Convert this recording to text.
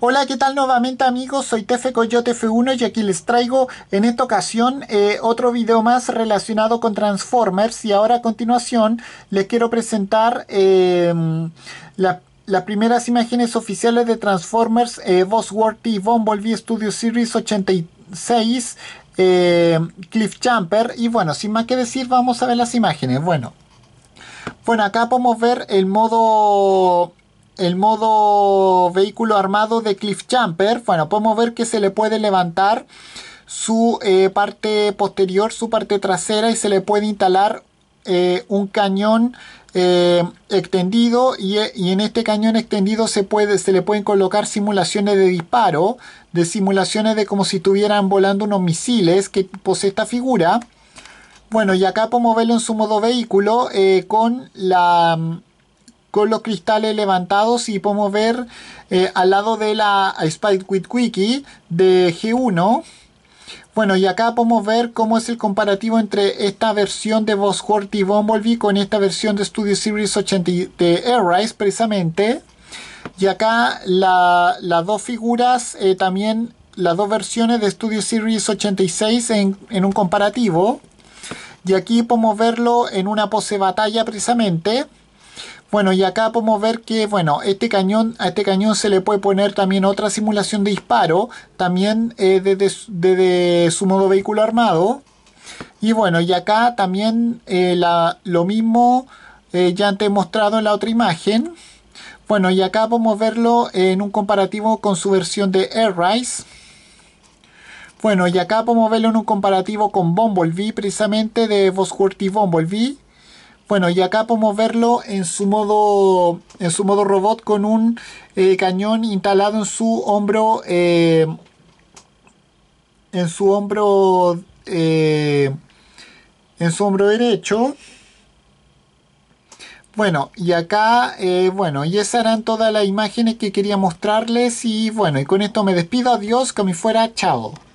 Hola, ¿qué tal nuevamente amigos? Soy Tefe Coyote F1 y aquí les traigo en esta ocasión eh, otro video más relacionado con Transformers y ahora a continuación les quiero presentar em, las primeras imágenes oficiales de Transformers eh, T y Bumblebee Studio Series 86 em, Cliff Jumper y bueno, sin más que decir vamos a ver las imágenes bueno, bueno acá podemos ver el modo el modo vehículo armado de Cliff Jumper, bueno, podemos ver que se le puede levantar su eh, parte posterior, su parte trasera y se le puede instalar eh, un cañón eh, extendido y, en este cañón extendido se, puede, se le pueden colocar simulaciones de disparo, de simulaciones de como si estuvieran volando unos misiles que posee esta figura. Bueno, y acá podemos verlo en su modo vehículo con la con los cristales levantados y podemos ver eh, al lado de la Spike de G1 bueno, y acá podemos ver cómo es el comparativo entre esta versión de Bosworth y Bumblebee con esta versión de Studio Series 80 de Airrise, precisamente. Y acá las dos figuras, eh, también las dos versiones de Studio Series 86 en, en, un comparativo. Y aquí podemos verlo en una pose batalla, precisamente. Bueno, y acá podemos ver que, bueno, este cañón, a este cañón se le puede poner también otra simulación de disparo, también eh, desde, su modo vehículo armado. Y bueno, y acá también eh, la, lo mismo eh, ya ya antes mostrado en la otra imagen. Bueno, y acá podemos verlo en un comparativo con su versión de Air Rise. Bueno, y acá podemos verlo en un comparativo con Bumblebee, precisamente de Bosworth y Bumblebee. Bueno, y acá podemos verlo en su modo, en su modo robot con un eh, cañón instalado en su hombro, eh, en su hombro, eh, en su hombro derecho. Bueno, y acá, bueno, y esas eran todas las imágenes que quería mostrarles y bueno, y con esto me despido, adiós, que me fuera, chao.